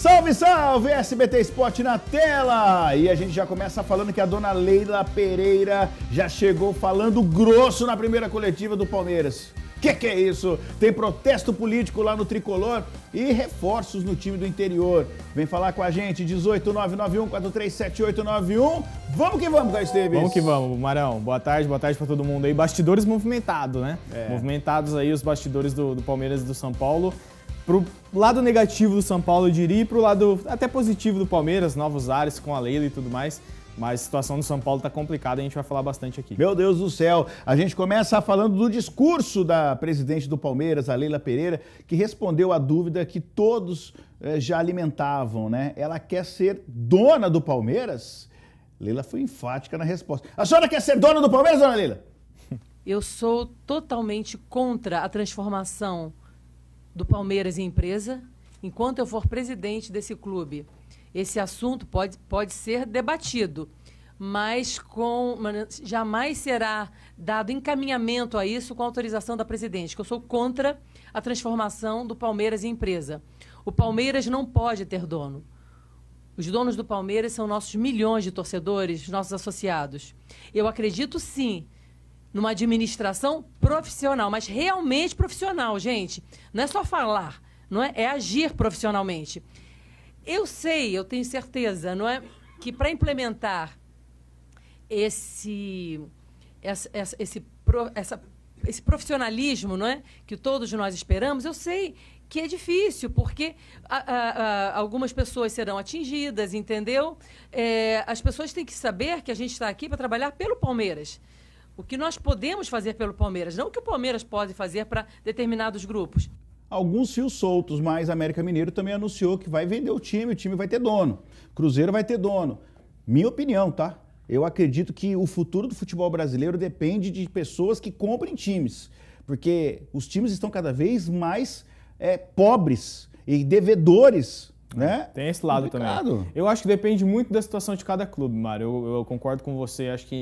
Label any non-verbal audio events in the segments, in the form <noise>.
Salve, salve! SBT Esporte na tela! E a gente já começa falando que a dona Leila Pereira já chegou falando grosso na primeira coletiva do Palmeiras. Que que é isso? Tem protesto político lá no Tricolor e reforços no time do interior. Vem falar com a gente, 18991437891. Vamos que vamos, Caio Esteves. Vamos que vamos, Marão. Boa tarde, boa tarde para todo mundo aí. Bastidores movimentados, né? É. Movimentados aí os bastidores do, do Palmeiras e do São Paulo. Pro lado negativo do São Paulo, eu diria, e pro lado até positivo do Palmeiras, novos ares com a Leila e tudo mais. Mas a situação do São Paulo está complicada, a gente vai falar bastante aqui. Meu Deus do céu, a gente começa falando do discurso da presidente do Palmeiras, a Leila Pereira, que respondeu à dúvida que todos eh, já alimentavam, né? Ela quer ser dona do Palmeiras? Leila foi enfática na resposta. A senhora quer ser dona do Palmeiras, dona Leila? Eu sou totalmente contra a transformação do Palmeiras e empresa, enquanto eu for presidente desse clube, esse assunto pode, pode ser debatido, mas com jamais será dado encaminhamento a isso com autorização da presidente, que eu sou contra a transformação do Palmeiras em empresa. O Palmeiras não pode ter dono. Os donos do Palmeiras são nossos milhões de torcedores, nossos associados. Eu acredito sim numa administração profissional, mas realmente profissional, gente. Não é só falar, não é? É agir profissionalmente. Eu sei, eu tenho certeza, não é, que para implementar esse essa, esse, essa, esse profissionalismo, não é, que todos nós esperamos, eu sei que é difícil, porque a, a, a, algumas pessoas serão atingidas, entendeu? É, as pessoas têm que saber que a gente está aqui para trabalhar pelo Palmeiras o que nós podemos fazer pelo Palmeiras, não o que o Palmeiras pode fazer para determinados grupos. Alguns fios soltos, mas a América Mineiro também anunciou que vai vender o time, o time vai ter dono. Cruzeiro vai ter dono. Minha opinião, tá? Eu acredito que o futuro do futebol brasileiro depende de pessoas que comprem times, porque os times estão cada vez mais é, pobres e devedores né? né? Tem esse lado Complicado. também. Eu acho que depende muito da situação de cada clube, Mário. Eu, eu concordo com você. Acho que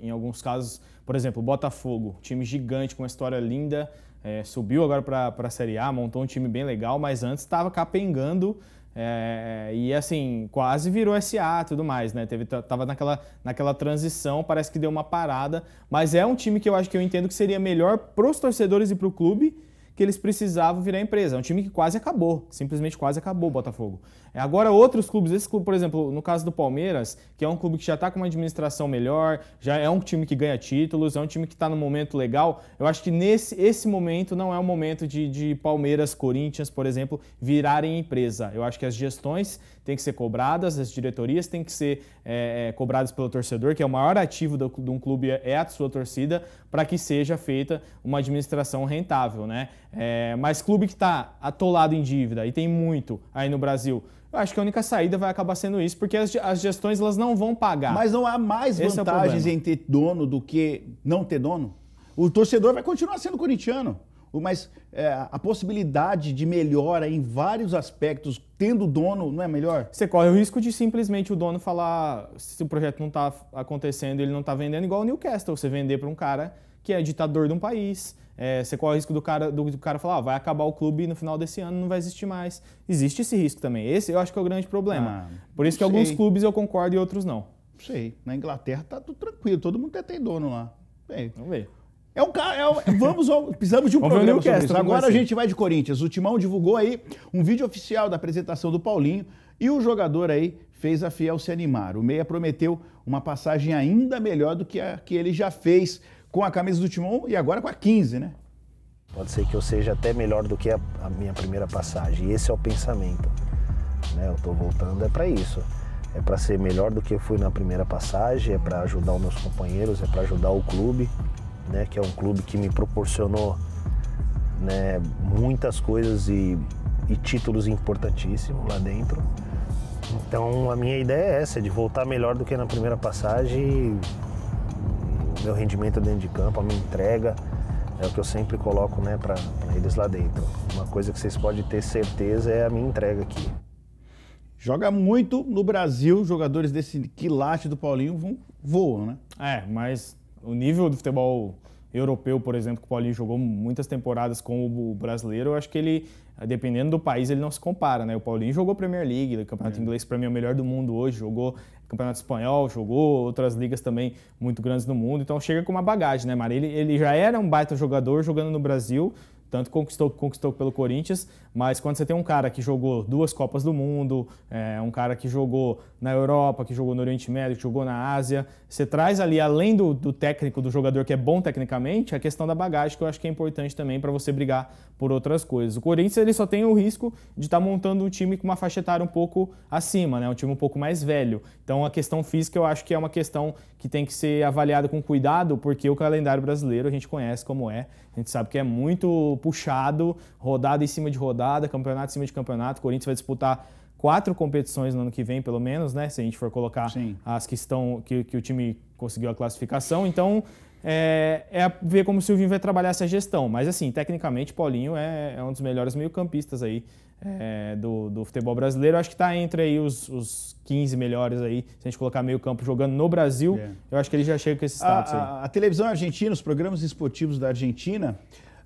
em, em alguns casos, por exemplo, Botafogo, time gigante com uma história linda, é, subiu agora para a Série A, montou um time bem legal, mas antes estava capengando é, e assim, quase virou SA e tudo mais, né? Teve, tava naquela, naquela transição, parece que deu uma parada, mas é um time que eu acho que eu entendo que seria melhor para os torcedores e para o clube que eles precisavam virar empresa. É um time que quase acabou, simplesmente quase acabou o Botafogo. É, agora, outros clubes, esse clube, por exemplo, no caso do Palmeiras, que é um clube que já está com uma administração melhor, já é um time que ganha títulos, é um time que está no momento legal. Eu acho que nesse esse momento não é o momento de, de Palmeiras, Corinthians, por exemplo, virarem empresa. Eu acho que as gestões têm que ser cobradas, as diretorias têm que ser é, é, cobradas pelo torcedor, que é o maior ativo do, de um clube é, é a sua torcida, para que seja feita uma administração rentável, né? É, mas clube que está atolado em dívida e tem muito aí no Brasil, eu acho que a única saída vai acabar sendo isso, porque as, as gestões elas não vão pagar. Mas não há mais Esse é vantagens é em ter dono do que não ter dono? O torcedor vai continuar sendo corintiano mas é, a possibilidade de melhora em vários aspectos, tendo dono, não é melhor? Você corre o risco de simplesmente o dono falar se o projeto não está acontecendo, ele não está vendendo, igual o Newcastle, você vender para um cara que é ditador de um país. É, você corre o risco do cara, do, do cara falar, ah, vai acabar o clube no final desse ano, não vai existir mais. Existe esse risco também. Esse eu acho que é o grande problema. Ah, Por isso que sei. alguns clubes eu concordo e outros não. Sei. Na Inglaterra tá tudo tranquilo, todo mundo tem dono lá. Bem, vamos ver. É um cara. É um, é, vamos ao, precisamos de um problema. É programa sobre isso. Agora a gente vai de Corinthians. O Timão divulgou aí um vídeo oficial da apresentação do Paulinho e o jogador aí fez a Fiel se animar. O Meia prometeu uma passagem ainda melhor do que a que ele já fez com a camisa do Timão e agora com a 15, né? Pode ser que eu seja até melhor do que a, a minha primeira passagem. Esse é o pensamento. Né? Eu estou voltando é para isso. É para ser melhor do que eu fui na primeira passagem, é para ajudar os meus companheiros, é para ajudar o clube, né, que é um clube que me proporcionou né, muitas coisas e, e títulos importantíssimos lá dentro. Então a minha ideia é essa, de voltar melhor do que na primeira passagem. Meu rendimento dentro de campo, a minha entrega, é o que eu sempre coloco né, para eles lá dentro. Uma coisa que vocês podem ter certeza é a minha entrega aqui. Joga muito no Brasil, jogadores desse quilate do Paulinho voam, né? É, mas o nível do futebol europeu, por exemplo, que o Paulinho jogou muitas temporadas com o brasileiro, eu acho que ele, dependendo do país, ele não se compara, né? O Paulinho jogou Premier League, o né? Campeonato é. Inglês para mim é o melhor do mundo hoje, jogou Campeonato Espanhol, jogou outras ligas também muito grandes no mundo, então chega com uma bagagem, né, Mari? Ele, ele já era um baita jogador jogando no Brasil, tanto conquistou conquistou pelo Corinthians, mas quando você tem um cara que jogou duas Copas do Mundo, é, um cara que jogou na Europa, que jogou no Oriente Médio, que jogou na Ásia, você traz ali, além do, do técnico, do jogador que é bom tecnicamente, a questão da bagagem, que eu acho que é importante também para você brigar por outras coisas. O Corinthians ele só tem o risco de estar tá montando um time com uma faixa etária um pouco acima, né? um time um pouco mais velho. Então a questão física eu acho que é uma questão que tem que ser avaliada com cuidado, porque o calendário brasileiro a gente conhece como é, a gente sabe que é muito puxado, rodada em cima de rodada campeonato em cima de campeonato. O Corinthians vai disputar quatro competições no ano que vem, pelo menos, né? Se a gente for colocar Sim. as que estão que, que o time conseguiu a classificação. Então, é, é, ver como o Silvinho vai trabalhar essa gestão. Mas, assim, tecnicamente, Paulinho é, é um dos melhores meio-campistas aí é, do, do, futebol brasileiro. acho que está entre aí os, os 15 melhores aí, se a gente colocar meio-campo jogando no Brasil. É. Eu acho que ele já chega com esse status a, aí. A, a televisão argentina, os programas esportivos da Argentina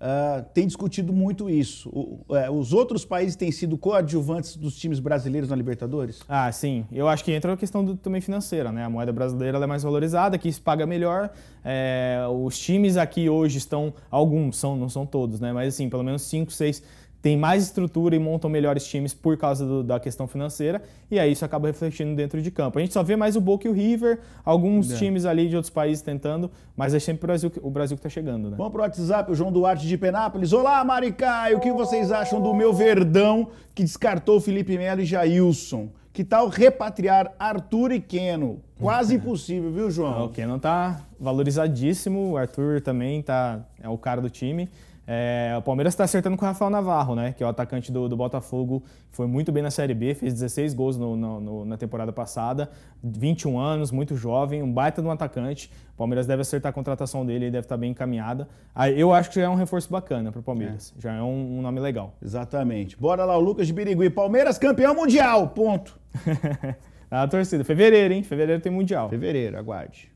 uh, tem discutido muito isso. O, é, os outros países têm sido coadjuvantes dos times brasileiros na Libertadores? Ah, sim. Eu acho que entra a questão do, também financeira, né? A moeda brasileira é mais valorizada, que se paga melhor. É, os times aqui hoje estão, alguns, são, não são todos, né? Mas assim, pelo menos cinco, seis têm mais estrutura e montam melhores times por causa do, da questão financeira, e aí isso acaba refletindo dentro de campo. A gente só vê mais o Boca e o River, alguns é. times ali de outros países tentando, mas é sempre o Brasil, o Brasil que está chegando. Né? Vamos para o WhatsApp, o João Duarte de Penápolis. Olá, Maricá, e o que vocês acham do meu Verdão que descartou Felipe Melo e Jailson? Que tal repatriar Arthur e Keno? Quase <laughs> impossível, viu, João? Não, ah, o Keno tá valorizadíssimo, o Arthur também tá, é o cara do time. É, o Palmeiras está acertando com o Rafael Navarro, né? Que é o atacante do, do Botafogo, foi muito bem na Série B, fez 16 gols no, no, no, na temporada passada, 21 anos, muito jovem, um baita de um atacante. O Palmeiras deve acertar a contratação dele, ele deve estar tá bem encaminhada. Eu acho que já é um reforço bacana para o Palmeiras, é. já é um, um, nome legal. Exatamente. Bora lá, o Lucas de Birigui. Palmeiras campeão mundial, ponto. <laughs> Ah, a torcida. Fevereiro, hein? Fevereiro tem mundial. Fevereiro, aguarde.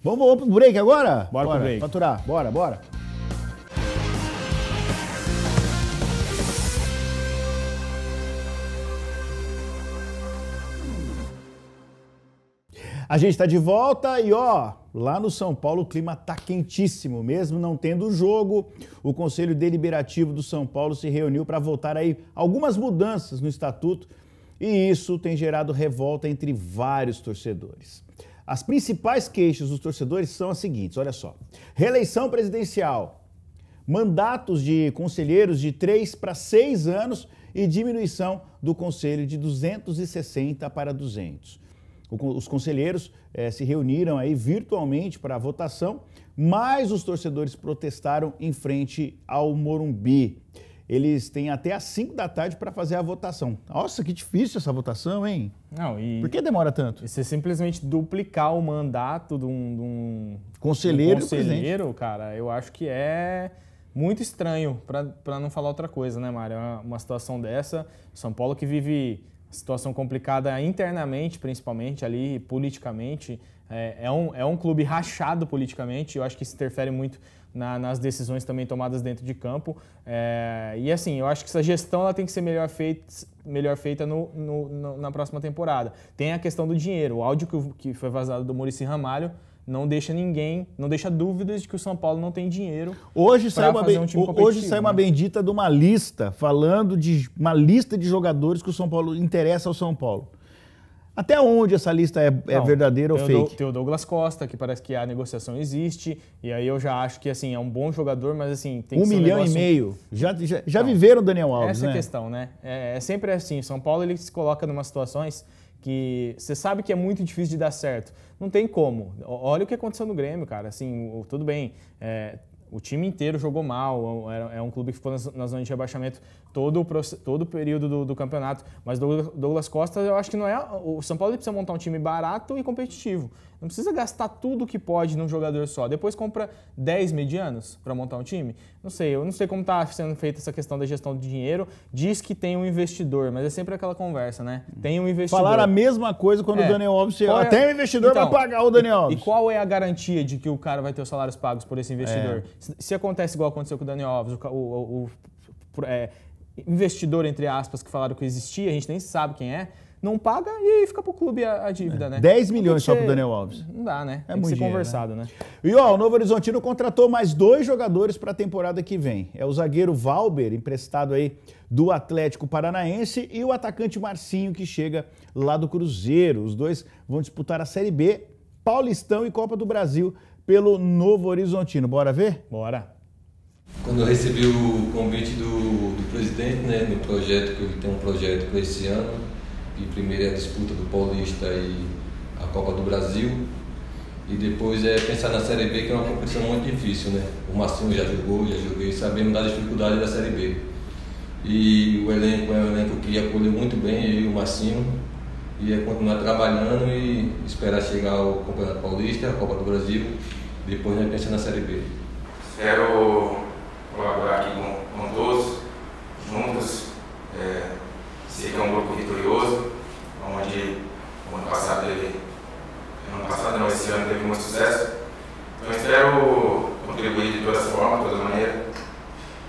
Vamos, vamos pro break agora? Bora, bora pro break. Faturar, bora, bora. A gente está de volta e ó, lá no São Paulo o clima está quentíssimo, mesmo não tendo jogo. O Conselho Deliberativo do São Paulo se reuniu para votar aí algumas mudanças no estatuto e isso tem gerado revolta entre vários torcedores. As principais queixas dos torcedores são as seguintes, olha só. Reeleição presidencial, mandatos de conselheiros de 3 para 6 anos e diminuição do conselho de 260 para 200 os conselheiros eh, se reuniram aí virtualmente para a votação, mas os torcedores protestaram em frente ao Morumbi. Eles têm até às 5 da tarde para fazer a votação. Nossa, que difícil essa votação, hein? Não, e... Por que demora tanto? E você simplesmente duplicar o mandato de um, de um conselheiro, um conselheiro cara, eu acho que é muito estranho, para não falar outra coisa, né, Mário? É uma situação dessa, São Paulo que vive situação complicada internamente, principalmente ali politicamente. É, é, um, é um clube rachado politicamente, eu acho que isso interfere muito na, nas decisões também tomadas dentro de campo. É, e assim, eu acho que essa gestão ela tem que ser melhor feita, melhor feita no, no, no na próxima temporada. Tem a questão do dinheiro. O áudio que, que foi vazado do Murici Ramalho não deixa ninguém, não deixa dúvidas de que o São Paulo não tem dinheiro. Hoje saiu uma, um hoje saiu uma né? bendita de uma lista falando de uma lista de jogadores que o São Paulo interessa ao São Paulo. Até onde essa lista é, é não, verdadeira ou fake? Do, tem o Douglas Costa, que parece que a negociação existe, e aí eu já acho que assim é um bom jogador, mas assim tem um Um milhão negócio... e meio. Já, já, já não, viveram Daniel Alves. Essa é né? a questão, né? É, é sempre assim: São Paulo ele se coloca em umas situações que você sabe que é muito difícil de dar certo. Não tem como. Olha o que aconteceu no Grêmio, cara. Assim, tudo bem. É, o time inteiro jogou mal. É um é clube que ficou na zona de rebaixamento todo o, todo o período do, do, campeonato. Mas Douglas Costa, eu acho que não é. O São Paulo precisa montar um time barato e competitivo. Não precisa gastar tudo que pode num jogador só. Depois compra 10 medianos para montar um time. Não sei, eu não sei como está sendo feita essa questão da gestão de dinheiro. Diz que tem um investidor, mas é sempre aquela conversa, né? Tem um investidor. Falaram a mesma coisa quando é. o Daniel Alves chegou. É... Tem um investidor então, para pagar o Daniel Alves. E, e qual é a garantia de que o cara vai ter os salários pagos por esse investidor? É. Se, se, acontece igual aconteceu com o Daniel Alves, o, o, o, o é, investidor, entre aspas, que falaram que existia, a gente nem sabe quem é, não paga e aí fica pro clube a, a dívida, é. né? 10 milhões só pro Daniel Alves. Não dá, né? É Tem muito que ser dinheiro, né? conversado, né? né? E ó, o Novo Horizontino contratou mais dois jogadores para a temporada que vem. É o zagueiro Valber, emprestado aí do Atlético Paranaense, e o atacante Marcinho, que chega lá do Cruzeiro. Os dois vão disputar a Série B, Paulistão e Copa do Brasil pelo Novo Horizontino. Bora ver? Bora. Quando eu recebi o convite do, do presidente, né, no projeto, que eu tem um projeto para esse ano, em primeiro é a disputa do Paulista e a Copa do Brasil. E depois é pensar na Série B, que é uma competição muito difícil, né? O Massinho já jogou, já joguei, sabemos da dificuldade da Série B. E o elenco é um elenco que acolheu muito bem, eu e o Massinho. E é continuar trabalhando e esperar chegar o Campeonato Paulista, a Copa do Brasil, depois né, pensar na Série B. Quero colaborar aqui com, com todos muito sucesso. Então espero contribuir de todas as formas, de todas as maneiras,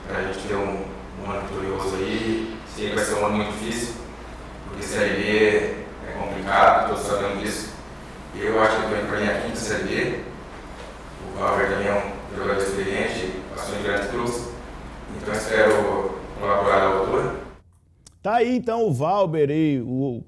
para a gente ter um, um ano vitorioso aí. Sei que vai ser um ano muito difícil, porque Série B é complicado, todos sabendo disso. Eu acho que para mim é a quinta Série B. O Valver também é um jogador experiente, passou em grandes clubes. Então espero colaborar à altura. Tá aí então o Valber e o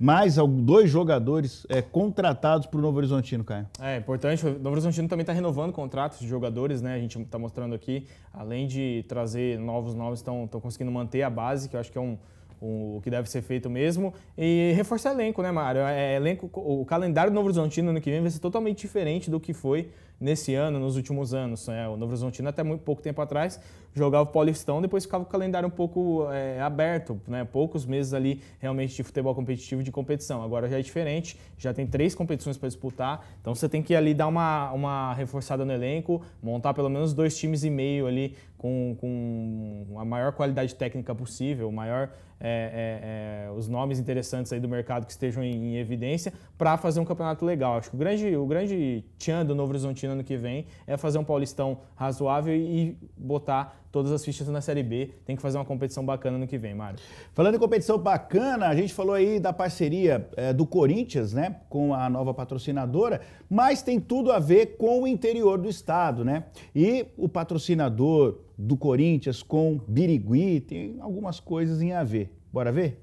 mais dois jogadores é, contratados para o Novo Horizontino, Caio. É importante. O Novo Horizontino também está renovando contratos de jogadores, né? A gente está mostrando aqui, além de trazer novos nomes, estão conseguindo manter a base, que eu acho que é um, o que deve ser feito mesmo. E reforçar elenco, né, Mário? É, é elenco, o calendário do Novo Horizontino ano que vem vai ser totalmente diferente do que foi nesse ano, nos últimos anos. Né? O Novo Horizontino, até muito pouco tempo atrás, jogava o Paulistão, depois ficava o calendário um pouco é, aberto, né? poucos meses ali realmente de futebol competitivo de competição. Agora já é diferente, já tem três competições para disputar, então você tem que ali dar uma, uma reforçada no elenco, montar pelo menos dois times e meio ali com, com a maior qualidade técnica possível, maior é, é, é, os nomes interessantes aí do mercado que estejam em, em evidência para fazer um campeonato legal. Acho que o grande, o grande tchan do Novo Horizontino Bragantino ano que vem é fazer um Paulistão razoável e botar todas as fichas na Série B. Tem que fazer uma competição bacana no que vem, Mário. Falando em competição bacana, a gente falou aí da parceria é, do Corinthians, né, com a nova patrocinadora, mas tem tudo a ver com o interior do estado, né? E o patrocinador do Corinthians com Birigui tem algumas coisas em a ver. Bora ver?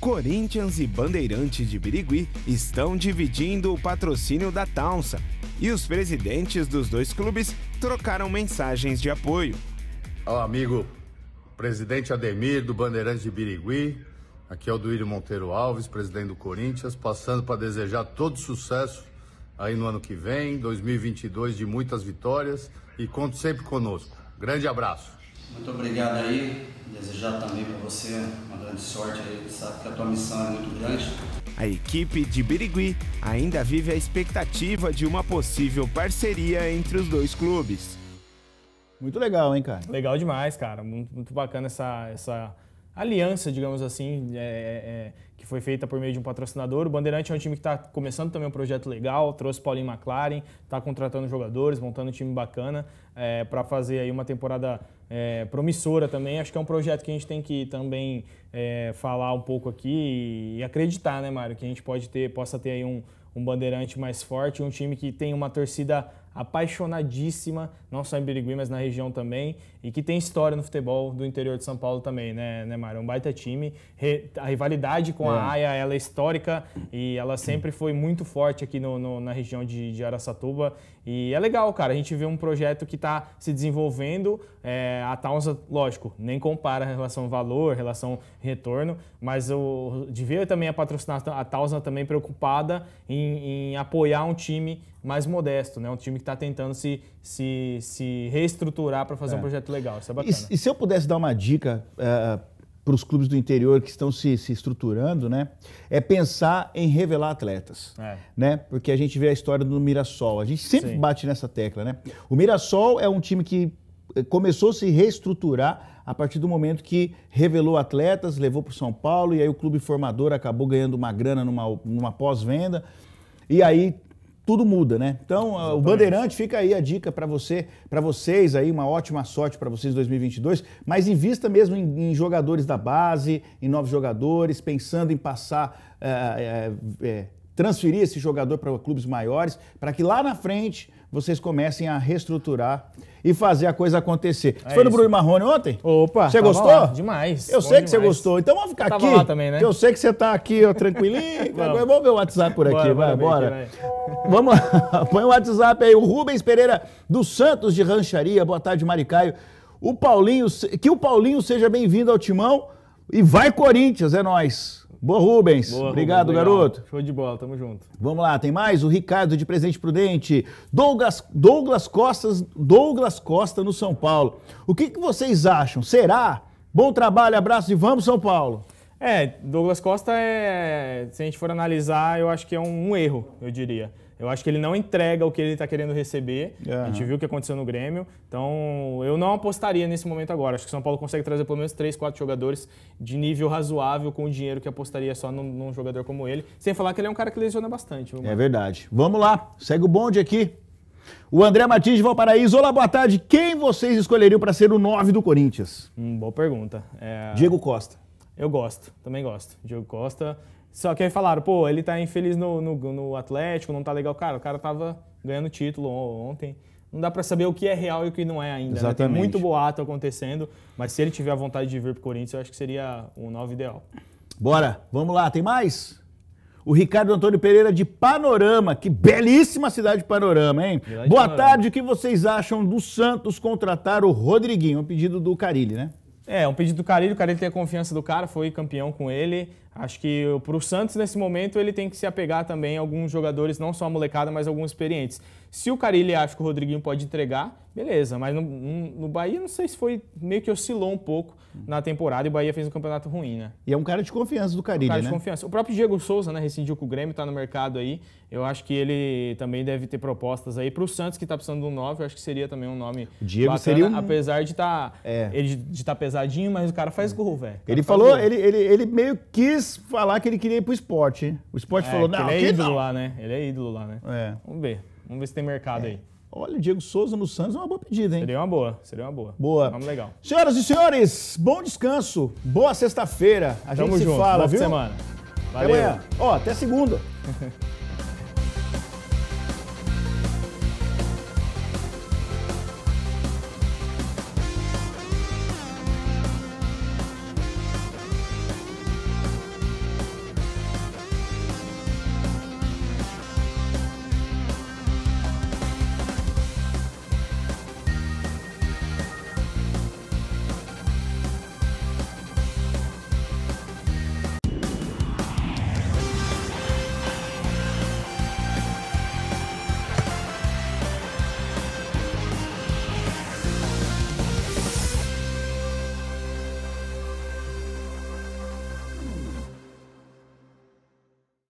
Corinthians e Bandeirantes de Birigui estão dividindo o patrocínio da Townsend e os presidentes dos dois clubes trocaram mensagens de apoio. Olá, amigo presidente Ademir do Bandeirantes de Birigui, aqui é o Duílio Monteiro Alves, presidente do Corinthians, passando para desejar todo sucesso aí no ano que vem, 2022 de muitas vitórias e conto sempre conosco. Grande abraço. Muito obrigado aí. Desejar também para você uma grande sorte aí. Sabe que a tua missão é muito grande. A equipe de Birigui ainda vive a expectativa de uma possível parceria entre os dois clubes. Muito legal, hein, cara? Legal demais, cara. Muito, muito bacana essa, essa aliança, digamos assim, é, é, é, que foi feita por meio de um patrocinador. O Bandeirante é um time que está começando também um projeto legal, trouxe Paulinho McLaren, está contratando jogadores, montando um time bacana é, para fazer aí uma temporada é, promissora também. Acho que é um projeto que a gente tem que também é, falar um pouco aqui e, acreditar, né, Mário, que a gente pode ter, possa ter aí um, um Bandeirante mais forte, um time que tem uma torcida apaixonadíssima, não só em Birigui, mas na região também, e que tem história no futebol do interior de São Paulo também, né, né Mário? É um baita time. A rivalidade com é. a AIA, ela é histórica e ela sempre foi muito forte aqui no, no, na região de, de Araçatuba. E é legal, cara, a gente vê um projeto que está se desenvolvendo. É, a Tausa lógico, nem compara em relação ao valor, relação retorno, mas eu de ver também a patrocinar a Tausa também preocupada em, em apoiar um time mais modesto, né? Um time que está tentando se, se, se reestruturar para fazer é. um projeto legal. Isso é bacana. E, e, se eu pudesse dar uma dica uh, eh, para os clubes do interior que estão se, se estruturando, né? É pensar em revelar atletas, é. né? Porque a gente vê a história do Mirassol. A gente sempre Sim. bate nessa tecla, né? O Mirassol é um time que eh, começou a se reestruturar a partir do momento que revelou atletas, levou para o São Paulo e aí o clube formador acabou ganhando uma grana numa, numa pós-venda. E aí tudo muda, né? Então, ah, Exatamente. o Bandeirante fica aí a dica para você, para vocês aí, uma ótima sorte para vocês em 2022, mas invista mesmo em, em, jogadores da base, em novos jogadores, pensando em passar, é, é, transferir esse jogador para clubes maiores, para que lá na frente vocês comecem a reestruturar e fazer a coisa acontecer. É você foi no Bruno Marrone ontem? Opa! Você gostou? Lá. Demais. Eu sei demais. que você gostou. Então vamos ficar aqui. Lá também, né? Que eu sei que você está aqui, ó, tranquilinho. <laughs> vamos. vamos ver o WhatsApp por aqui. Bora, vai, bora. <laughs> Vamos, <laughs> põe o WhatsApp aí. O Rubens Pereira dos Santos de Rancharia. Boa tarde, Maricaio. O Paulinho, que o Paulinho seja bem-vindo ao Timão e vai Corinthians, é nós. Boa, Rubens. Boa, Obrigado, Rubens, garoto. Show de bola, tamo junto. Vamos lá, tem mais? O Ricardo de Presente Prudente. Douglas, Douglas, Costas, Douglas Costa no São Paulo. O que, que vocês acham? Será? Bom trabalho, abraço e vamos, São Paulo. É, Douglas Costa é. Se a gente for analisar, eu acho que é um, um erro, eu diria. Eu acho que ele não entrega o que ele está querendo receber. Uhum. A gente viu o que aconteceu no Grêmio. Então, eu não apostaria nesse momento agora. Acho que o São Paulo consegue trazer pelo menos três, quatro jogadores de nível razoável com o dinheiro que apostaria só num, num jogador como ele. Sem falar que ele é um cara que lesiona bastante. é verdade. Vamos lá. Segue o bonde aqui. O André Martins de Valparaíso. Olá, boa tarde. Quem vocês escolheriam para ser o 9 do Corinthians? Hum, boa pergunta. É... Diego Costa. Eu gosto, também gosto. Diego Costa. Só que aí falaram, pô, ele tá infeliz no, no, no Atlético, não tá legal. Cara, o cara tava ganhando título ontem não dá para saber o que é real e o que não é ainda. Exatamente. Né? Tem muito boato acontecendo, mas se ele tiver a vontade de vir para o Corinthians, eu acho que seria o nove ideal. Bora, vamos lá, tem mais? O Ricardo Antônio Pereira de Panorama, que belíssima cidade de Panorama, hein? Cidade Boa Panorama. tarde, o que vocês acham do Santos contratar o Rodriguinho? É um pedido do Carilli, né? É, um pedido do Carilho, o Carilho tem a confiança do cara, foi campeão com ele. Acho que para o Santos, nesse momento, ele tem que se apegar também a alguns jogadores, não só a molecada, mas alguns experientes. Se o Carilli acha que o Rodriguinho pode entregar, beleza. Mas no, no, Bahia, não sei se foi, meio que oscilou um pouco na temporada e o Bahia fez um campeonato ruim, né? E é um cara de confiança do Carilli, é um cara né? de confiança. O próprio Diego Souza, né, rescindiu com o Grêmio, tá no mercado aí. Eu acho que ele também deve ter propostas aí. Pro Santos, que tá precisando de um 9, eu acho que seria também um nome o Diego bacana, seria um... apesar de tá, é. ele de tá pesadinho, mas o cara faz gol, velho. Ele falou, ele, ele, ele meio quis falar que ele queria ir pro esporte, hein? O esporte é, falou, não, ele é ídolo não. lá, né? Ele é ídolo lá, né? É. Vamos ver. Vamos ver se tem mercado é. aí. Olha, o Diego Souza no Santos é uma boa pedida, hein? Seria uma boa, seria uma boa. Boa. Vamos legal. Senhoras e senhores, bom descanso, boa sexta-feira. A Tamo gente se junto. fala, boa viu? semana. Valeu. Até amanhã. Ó, até segunda. <laughs>